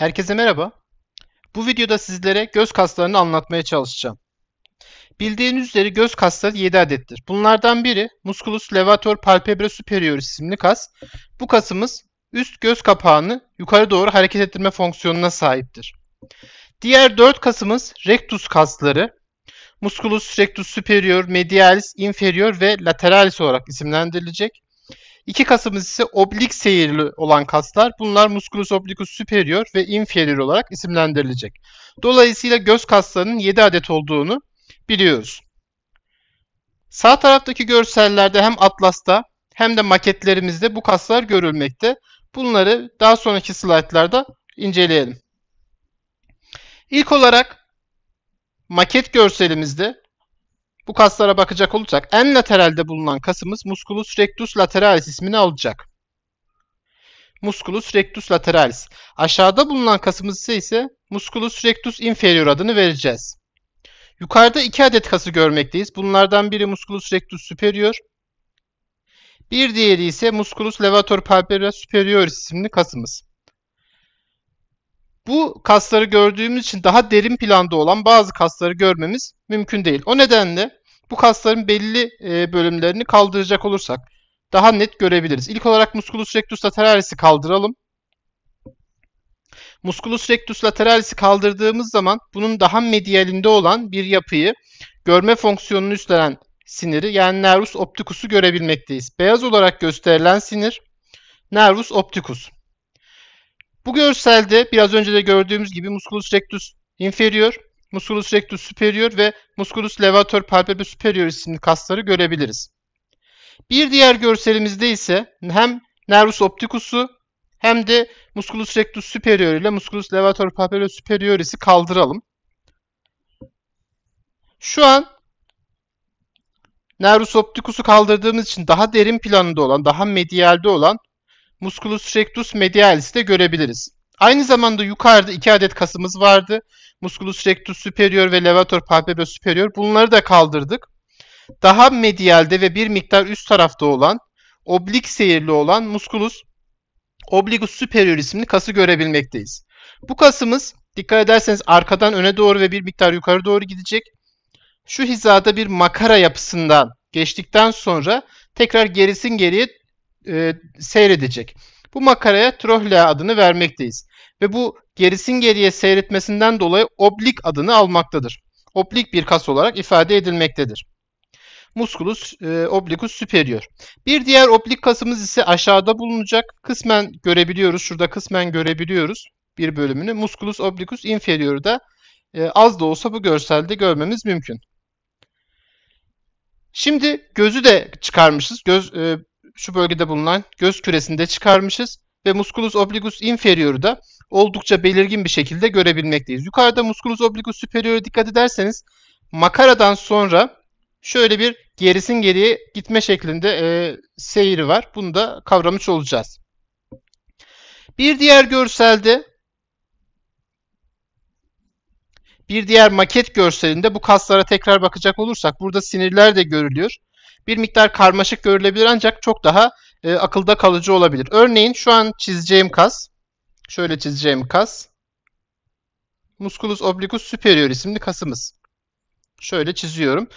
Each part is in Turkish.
Herkese merhaba. Bu videoda sizlere göz kaslarını anlatmaya çalışacağım. Bildiğiniz üzere göz kasları 7 adettir. Bunlardan biri musculus levator palpebra superior isimli kas. Bu kasımız üst göz kapağını yukarı doğru hareket ettirme fonksiyonuna sahiptir. Diğer 4 kasımız rectus kasları. Musculus rectus superior, medialis inferior ve lateralis olarak isimlendirilecek. İki kasımız ise oblik seyirli olan kaslar. Bunlar musculus oblicus superior ve inferior olarak isimlendirilecek. Dolayısıyla göz kaslarının 7 adet olduğunu biliyoruz. Sağ taraftaki görsellerde hem atlasta hem de maketlerimizde bu kaslar görülmekte. Bunları daha sonraki slaytlarda inceleyelim. İlk olarak maket görselimizde bu kaslara bakacak olursak en lateralde bulunan kasımız musculus rectus lateralis ismini alacak. Musculus rectus lateralis. Aşağıda bulunan kasımız ise ise musculus rectus inferior adını vereceğiz. Yukarıda iki adet kası görmekteyiz. Bunlardan biri musculus rectus superior. Bir diğeri ise musculus levator palpebra superioris isimli kasımız. Bu kasları gördüğümüz için daha derin planda olan bazı kasları görmemiz mümkün değil. O nedenle bu kasların belli e, bölümlerini kaldıracak olursak daha net görebiliriz. İlk olarak musculus rectus lateralis'i kaldıralım. Musculus rectus lateralis'i kaldırdığımız zaman bunun daha medialinde olan bir yapıyı görme fonksiyonunu üstlenen siniri yani nervus opticus'u görebilmekteyiz. Beyaz olarak gösterilen sinir nervus opticus. Bu görselde biraz önce de gördüğümüz gibi musculus rectus inferior musculus rectus superior ve musculus levator palpebris superior isimli kasları görebiliriz. Bir diğer görselimizde ise hem nervus opticusu hem de musculus rectus superior ile musculus levator palpebris superioris'i kaldıralım. Şu an nervus opticusu kaldırdığımız için daha derin planında olan, daha medialde olan musculus rectus medialis'i de görebiliriz. Aynı zamanda yukarıda iki adet kasımız vardı. Musculus rectus superior ve levator palpebra superior. Bunları da kaldırdık. Daha medialde ve bir miktar üst tarafta olan, oblik seyirli olan musculus obligus superior isimli kası görebilmekteyiz. Bu kasımız dikkat ederseniz arkadan öne doğru ve bir miktar yukarı doğru gidecek. Şu hizada bir makara yapısından geçtikten sonra tekrar gerisin geriye e, seyredecek. Bu makaraya trohlea adını vermekteyiz ve bu gerisin geriye seyretmesinden dolayı oblik adını almaktadır. Oblik bir kas olarak ifade edilmektedir. Musculus e, obliquus superior. Bir diğer oblik kasımız ise aşağıda bulunacak. Kısmen görebiliyoruz. Şurada kısmen görebiliyoruz bir bölümünü. Musculus obliquus inferior da e, az da olsa bu görselde görmemiz mümkün. Şimdi gözü de çıkarmışız. Göz e, şu bölgede bulunan göz küresinde çıkarmışız ve musculus obliquus inferior'u da oldukça belirgin bir şekilde görebilmekteyiz. Yukarıda musculus obliquus superior'a dikkat ederseniz makaradan sonra şöyle bir gerisin geriye gitme şeklinde e, seyri var. Bunu da kavramış olacağız. Bir diğer görselde bir diğer maket görselinde bu kaslara tekrar bakacak olursak burada sinirler de görülüyor. Bir miktar karmaşık görülebilir ancak çok daha e, akılda kalıcı olabilir. Örneğin şu an çizeceğim kas şöyle çizeceğim kas musculus obliquus superior isimli kasımız. Şöyle çiziyorum.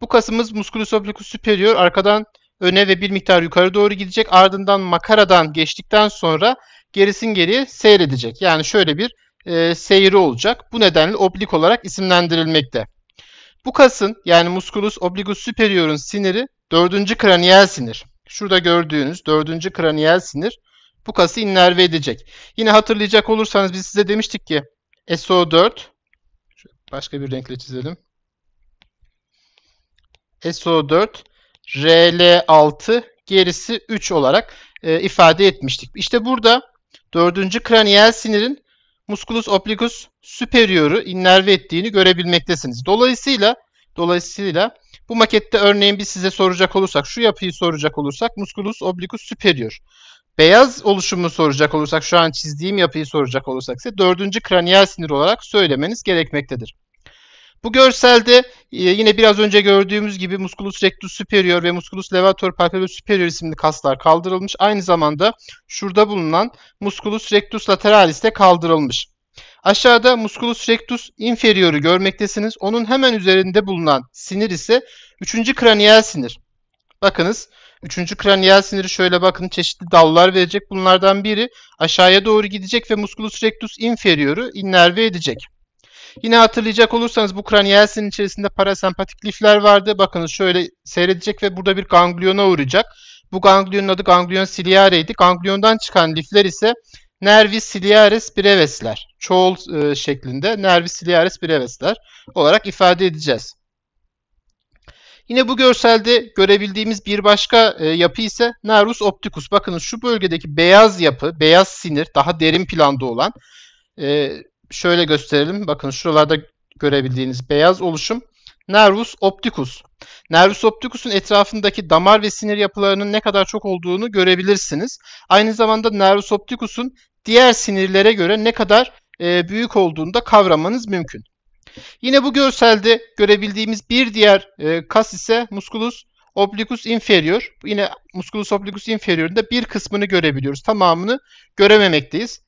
Bu kasımız musculus obliquus superior arkadan öne ve bir miktar yukarı doğru gidecek. Ardından makaradan geçtikten sonra gerisin geriye seyredecek. Yani şöyle bir e, seyri olacak. Bu nedenle oblik olarak isimlendirilmekte. Bu kasın yani musculus obliquus superior'un siniri 4. kraniyel sinir. Şurada gördüğünüz 4. kraniyel sinir bu kası innerve edecek. Yine hatırlayacak olursanız biz size demiştik ki SO4 başka bir renkle çizelim. SO4 RL6 gerisi 3 olarak e, ifade etmiştik. İşte burada dördüncü kraniyel sinirin musculus obliquus superior'u innerve ettiğini görebilmektesiniz. Dolayısıyla dolayısıyla bu makette örneğin biz size soracak olursak, şu yapıyı soracak olursak musculus obliquus superior. Beyaz oluşumu soracak olursak, şu an çizdiğim yapıyı soracak olursak ise dördüncü kraniyal sinir olarak söylemeniz gerekmektedir. Bu görselde e, yine biraz önce gördüğümüz gibi musculus rectus superior ve musculus levator palpebral superior isimli kaslar kaldırılmış. Aynı zamanda şurada bulunan musculus rectus lateralis de kaldırılmış. Aşağıda musculus rectus inferioru görmektesiniz. Onun hemen üzerinde bulunan sinir ise 3. kraniyel sinir. Bakınız 3. kraniyel siniri şöyle bakın çeşitli dallar verecek. Bunlardan biri aşağıya doğru gidecek ve musculus rectus inferioru innerve edecek. Yine hatırlayacak olursanız bu kraniyel sinir içerisinde parasempatik lifler vardı. Bakınız şöyle seyredecek ve burada bir gangliona uğrayacak. Bu gangliyonun adı ganglion ciliare'ydi. Gangliondan çıkan lifler ise Nervis ciliaris brevesler çoğul e, şeklinde nervi ciliaris brevesler olarak ifade edeceğiz. Yine bu görselde görebildiğimiz bir başka e, yapı ise nervus opticus. Bakınız şu bölgedeki beyaz yapı, beyaz sinir daha derin planda olan e, şöyle gösterelim. Bakın şuralarda görebildiğiniz beyaz oluşum Nervus opticus. Nervus opticus'un etrafındaki damar ve sinir yapılarının ne kadar çok olduğunu görebilirsiniz. Aynı zamanda nervus opticus'un diğer sinirlere göre ne kadar e, büyük olduğunu da kavramanız mümkün. Yine bu görselde görebildiğimiz bir diğer e, kas ise musculus obliquus inferior. Yine musculus obliquus inferior'un da bir kısmını görebiliyoruz. Tamamını görememekteyiz.